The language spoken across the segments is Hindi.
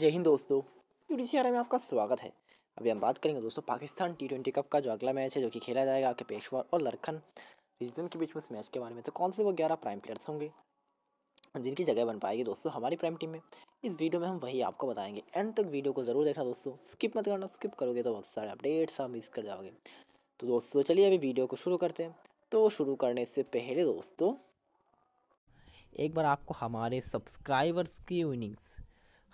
जय हिंद दोस्तों यूडीसीआर में आपका स्वागत है अभी हम बात करेंगे दोस्तों पाकिस्तान टी ट्वेंटी कप का जो अगला मैच है जो कि खेला जाएगा आपके पेशवर और लरखन रीजन के बीच में इस मैच के बारे में तो कौन से वो ग्यारह प्राइम प्लेयर्स होंगे जिनकी जगह बन पाएगी दोस्तों हमारी प्राइम टीम में इस वीडियो में हम वही आपको बताएंगे एंड तक वीडियो को ज़रूर देखना दोस्तों स्किप मत करना स्किप करोगे तो बहुत सारे अपडेट्स आप मिस कर जाओगे तो दोस्तों चलिए अभी वीडियो को शुरू करते हैं तो शुरू करने से पहले दोस्तों एक बार आपको हमारे सब्सक्राइबर्स की विनिंग्स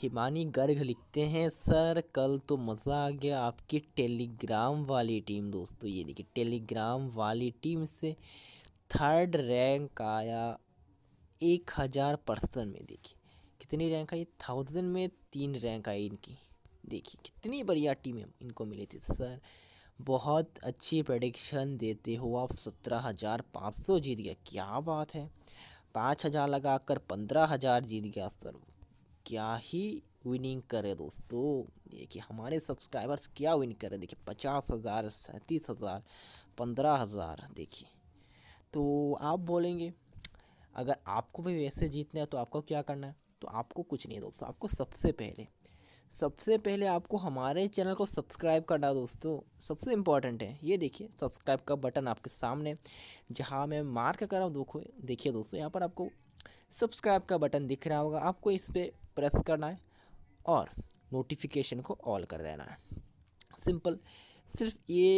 हिमानी गर्ग लिखते हैं सर कल तो मज़ा आ गया आपकी टेलीग्राम वाली टीम दोस्तों ये देखिए टेलीग्राम वाली टीम से थर्ड रैंक आया एक हज़ार पर्सन में देखिए कितनी रैंक आई थाउजेंड में तीन रैंक आई इनकी देखिए कितनी बढ़िया टीम इनको मिली थी सर बहुत अच्छी प्रडिक्शन देते हो आप सत्रह हज़ार पाँच सौ जीत गया क्या बात है पाँच हज़ार लगा कर पंद्रह हज़ार जीत गया सर क्या ही विनिंग करे दोस्तों देखिए हमारे सब्सक्राइबर्स क्या विन करे देखिए पचास हज़ार सैंतीस हज़ार पंद्रह हज़ार देखिए तो आप बोलेंगे अगर आपको भी वैसे जीतना है तो आपको क्या करना है तो आपको कुछ नहीं दोस्तों आपको सबसे पहले सबसे पहले आपको हमारे चैनल को सब्सक्राइब करना दोस्तों सबसे इम्पॉर्टेंट है ये देखिए सब्सक्राइब का बटन आपके सामने जहाँ मैं मार्क कर रहा हूँ देखो देखिए दोस्तों यहाँ पर आपको सब्सक्राइब का बटन दिख रहा होगा आपको इस पर प्रेस करना है और नोटिफिकेशन को ऑल कर देना है सिंपल सिर्फ ये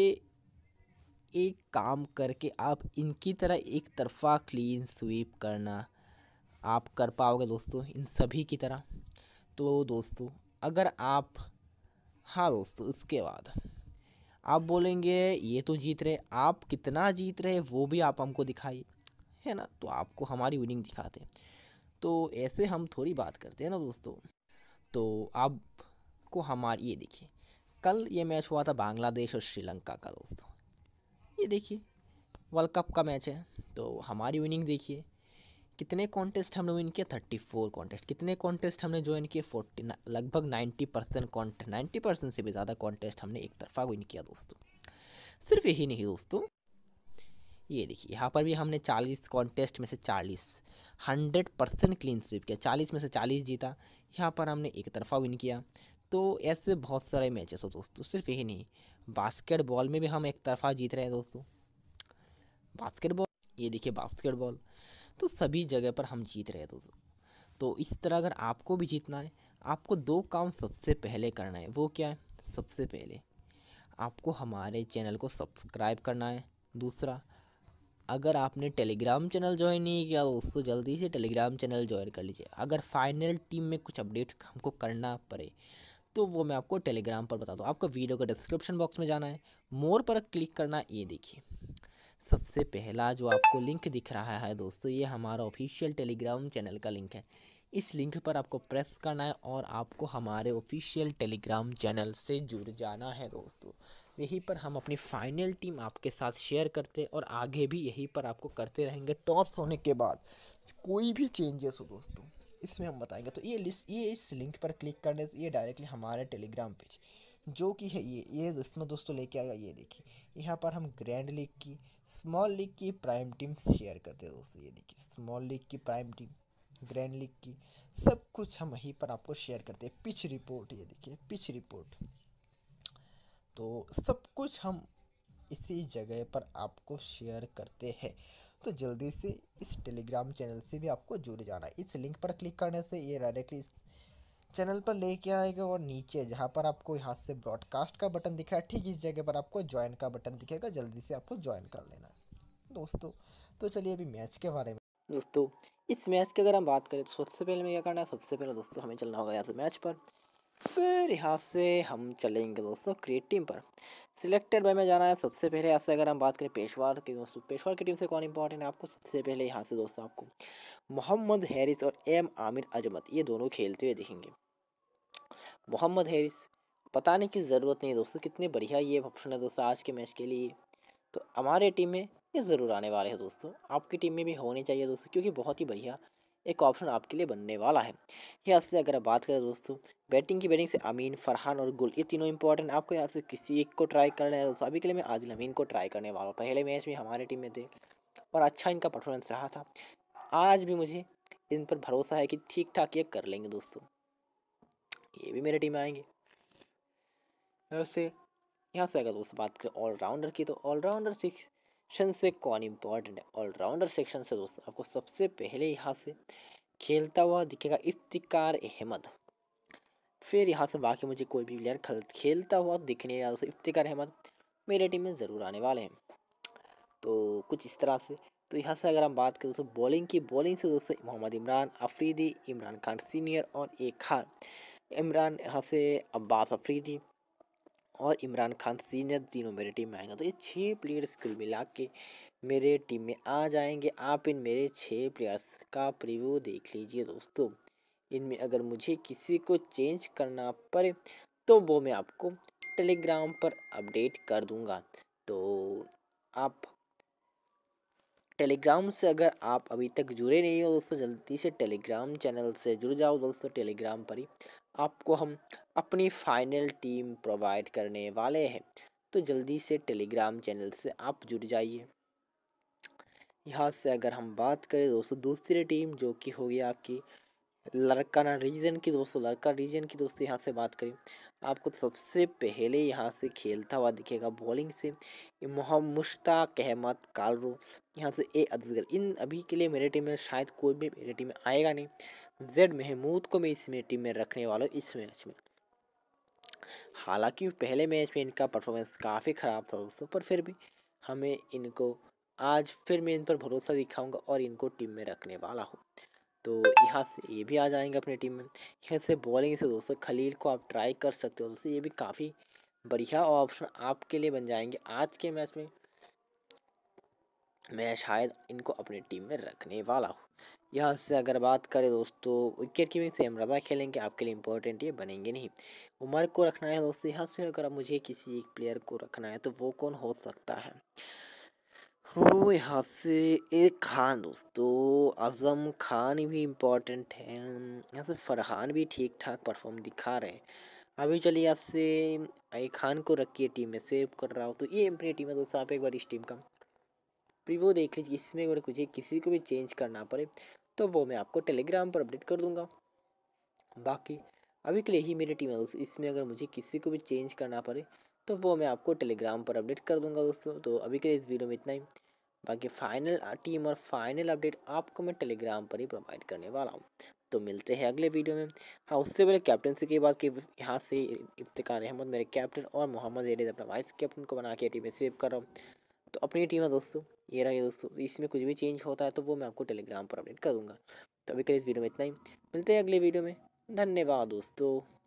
एक काम करके आप इनकी तरह एक तरफा क्लीन स्वीप करना आप कर पाओगे दोस्तों इन सभी की तरह तो दोस्तों अगर आप हाँ दोस्तों इसके बाद आप बोलेंगे ये तो जीत रहे आप कितना जीत रहे वो भी आप हमको दिखाइए है ना तो आपको हमारी विनिंग दिखाते तो ऐसे हम थोड़ी बात करते हैं ना दोस्तों तो अब को हमारे ये देखिए कल ये मैच हुआ था बांग्लादेश और श्रीलंका का दोस्तों ये देखिए वर्ल्ड कप का मैच है तो हमारी विनिंग देखिए कितने कॉन्टेस्ट हमने विन किए थर्टी फोर कॉन्टेस्ट कितने कॉन्टेस्ट हमने ज्वाइन किए फोर्टी लगभग ninety percent contest ninety percent से भी ज़्यादा कॉन्टेस्ट हमने एक तरफा विन किया दोस्तों सिर्फ यही नहीं दोस्तों ये देखिए यहाँ पर भी हमने चालीस कॉन्टेस्ट में से चालीस हंड्रेड परसेंट क्लीन स्वीप किया चालीस में से चालीस जीता यहाँ पर हमने एक तरफा विन किया तो ऐसे बहुत सारे मैचेस हो दोस्तों सिर्फ यही नहीं बास्केटबॉल में भी हम एक तरफा जीत रहे हैं दोस्तों बास्केटबॉल ये देखिए बास्केटबॉल तो सभी जगह पर हम जीत रहे हैं दोस्तों तो इस तरह अगर आपको भी जीतना है आपको दो काम सबसे पहले करना है वो क्या है सबसे पहले आपको हमारे चैनल को सब्सक्राइब करना है दूसरा अगर आपने टेलीग्राम चैनल ज्वाइन नहीं किया दोस्तों जल्दी से टेलीग्राम चैनल ज्वाइन कर लीजिए अगर फाइनल टीम में कुछ अपडेट हमको करना पड़े तो वो मैं आपको टेलीग्राम पर बता दूँ आपको वीडियो का डिस्क्रिप्शन बॉक्स में जाना है मोर पर क्लिक करना ये देखिए सबसे पहला जो आपको लिंक दिख रहा है दोस्तों ये हमारा ऑफिशियल टेलीग्राम चैनल का लिंक है इस लिंक पर आपको प्रेस करना है और आपको हमारे ऑफिशियल टेलीग्राम चैनल से जुड़ जाना है दोस्तों यहीं पर हम अपनी फाइनल टीम आपके साथ शेयर करते हैं और आगे भी यहीं पर आपको करते रहेंगे टॉप्स होने के बाद कोई भी चेंजेस हो दोस्तों इसमें हम बताएंगे तो ये लिस्ट ये इस लिंक पर क्लिक करने से ये डायरेक्टली हमारे टेलीग्राम पेज जो कि है ये ये इसमें दोस्तों लेके आएगा ये देखिए यहाँ पर हम ग्रैंड लीग की स्मॉल लीग की प्राइम टीम शेयर करते हैं दोस्तों ये देखिए स्मॉल लीग की प्राइम टीम ग्रैंड लीग की सब कुछ हम वहीं पर आपको शेयर करते हैं पिच रिपोर्ट ये देखिए पिच रिपोर्ट तो सब कुछ हम इसी जगह पर आपको शेयर करते हैं तो जल्दी से इस टेलीग्राम चैनल से भी आपको जुड़ जाना इस लिंक पर क्लिक करने से ये डायरेक्टली चैनल पर लेके आएगा और नीचे जहाँ पर आपको यहाँ से ब्रॉडकास्ट का बटन दिख रहा है ठीक इस जगह पर आपको ज्वाइन का बटन दिखेगा जल्दी से आपको ज्वाइन कर लेना दोस्तों तो चलिए अभी मैच के बारे में दोस्तों इस मैच की अगर हम बात करें तो सबसे पहले हमें क्या करना है सबसे पहले दोस्तों हमें चलना होगा यहाँ से मैच पर फिर यहाँ से हम चलेंगे दोस्तों क्रिएट टीम पर सिलेक्टेड बाय में जाना है सबसे पहले यहाँ से अगर हम बात करें पेशवार की दोस्तों पेशवार की टीम से कौन इंपॉर्टेंट है आपको सबसे पहले यहाँ से दोस्तों आपको मोहम्मद हैरिस और एम आमिर अजमत ये दोनों खेलते हुए दिखेंगे मोहम्मद हैरिस बताने की ज़रूरत नहीं है दोस्तों कितने बढ़िया ये ऑप्शन है दोस्तों आज के मैच के लिए तो हमारे टीम में ये ज़रूर आने वाले हैं दोस्तों आपकी टीम में भी होने चाहिए दोस्तों क्योंकि बहुत ही बढ़िया एक ऑप्शन आपके लिए बनने वाला है यहाँ से अगर आप बात करें दोस्तों बैटिंग की बैटिंग से अमीन फरहान और गुल ये तीनों इंपॉर्टेंट आपको यहाँ से किसी एक को ट्राई करना है दोस्तों अभी के लिए मैं आदिल अमीन को ट्राई करने वाला हूँ पहले मैच में हमारे टीम में थे और अच्छा इनका परफॉर्मेंस रहा था आज भी मुझे इन पर भरोसा है कि ठीक ठाक ये कर लेंगे दोस्तों ये भी मेरे टीम में आएंगे वैसे यहाँ से अगर दोस्तों बात करें ऑलराउंडर की तो ऑलराउंडर सिक्स सेक्शन से कौन इम्पॉर्टेंट है ऑलराउंडर सेक्शन से दोस्तों आपको सबसे पहले यहाँ से खेलता हुआ दिखेगा इफ्तिकार अहमद फिर यहाँ से बाकी मुझे कोई भी प्लेयर खेलता हुआ दिखने वाला रहा तो इफ्तिकार अहमद मेरे टीम में ज़रूर आने वाले हैं तो कुछ इस तरह से तो यहाँ से अगर हम बात करें दोस्तों बॉलिंग की बॉलिंग से दोस्तों मोहम्मद इमरान अफरीदी इमरान खान सीनियर और ए खान इमरान यहाँ से अब्बास अफरीदी और इमरान खान सीनियर तीनों मेरी टीम में आएंगे तो ये छः प्लेयर्स कुल मिला के मेरे टीम में आ जाएंगे आप इन मेरे छः प्लेयर्स का प्रिव्यू देख लीजिए दोस्तों इनमें अगर मुझे किसी को चेंज करना पड़े तो वो मैं आपको टेलीग्राम पर अपडेट कर दूंगा तो आप टेलीग्राम से अगर आप अभी तक जुड़े नहीं हो दोस्तों जल्दी से टेलीग्राम चैनल से जुड़ जाओ दोस्तों टेलीग्राम पर ही आपको हम अपनी फाइनल टीम प्रोवाइड करने वाले हैं तो जल्दी से टेलीग्राम चैनल से आप जुड़ जाइए यहाँ से अगर हम बात करें दोस्तों दूसरी टीम जो कि होगी आपकी लड़का ना रीजन की दोस्तों लड़का रीजन की दोस्तों यहाँ से बात करें आपको तो सबसे पहले यहाँ से खेलता हुआ दिखेगा बॉलिंग से मुश्ताक अहमद कालरो यहाँ से ए अजगर इन अभी के लिए मेरे टीम में शायद कोई भी मेरे टीम में आएगा नहीं जेड महमूद को मैं इस टीम में रखने वाला हूँ इस मैच में हालांकि पहले मैच में इनका परफॉर्मेंस काफ़ी ख़राब था दोस्तों पर फिर भी हमें इनको आज फिर मैं इन पर भरोसा दिखाऊंगा और इनको टीम में रखने वाला हूँ तो यहाँ से ये भी आ जाएंगे अपनी टीम में यहाँ से बॉलिंग से दोस्तों खलील को आप ट्राई कर सकते हो दोस्तों ये भी काफ़ी बढ़िया ऑप्शन आपके लिए बन जाएंगे आज के मैच में मैं शायद इनको अपनी टीम में रखने वाला हूँ यहाँ से अगर बात करें दोस्तों विकेट कीपिंग से रजा खेलेंगे आपके लिए इंपॉर्टेंट ये बनेंगे नहीं उमर को रखना है दोस्तों यहाँ से अगर मुझे किसी एक प्लेयर को रखना है तो वो कौन हो सकता है हूँ यहाँ से एक खान दोस्तों आज़म खान भी इम्पोर्टेंट है यहाँ से फरहान भी ठीक ठाक परफॉर्म दिखा रहे हैं अभी चलिए यहाँ से आई खान को रखिए टीम में सेव कर रहा हूँ तो ये अपनी टीम है दोस्तों आप एक बार इस टीम का वो देख लीजिए इसमें अगर कुछ किसी को भी चेंज करना पड़े तो वो मैं आपको टेलीग्राम पर अपडेट कर दूँगा बाकी अभी के लिए ही मेरी टीम है दोस्तों इसमें अगर मुझे किसी को भी चेंज करना पड़े तो वो मैं आपको टेलीग्राम पर अपडेट कर दूंगा दोस्तों तो अभी के लिए इस वीडियो में इतना ही बाकी फाइनल टीम और फाइनल अपडेट आपको मैं टेलीग्राम पर ही प्रोवाइड करने वाला हूँ तो मिलते हैं अगले वीडियो में हाँ उससे पहले कैप्टनसी की बात कि यहाँ से इफ्तार अहमद मेरे कैप्टन और मोहम्मद एडेज अपना वाइस कैप्टन को बना के टीम में सेव कर रहा हूँ तो अपनी टीम है दोस्तों ये रही दोस्तों इसमें कुछ भी चेंज होता है तो वो मैं आपको टेलीग्राम पर अपडेट कर दूँगा तो अभी के इस वीडियो में इतना ही मिलते हैं अगले वीडियो में धन्यवाद दोस्तों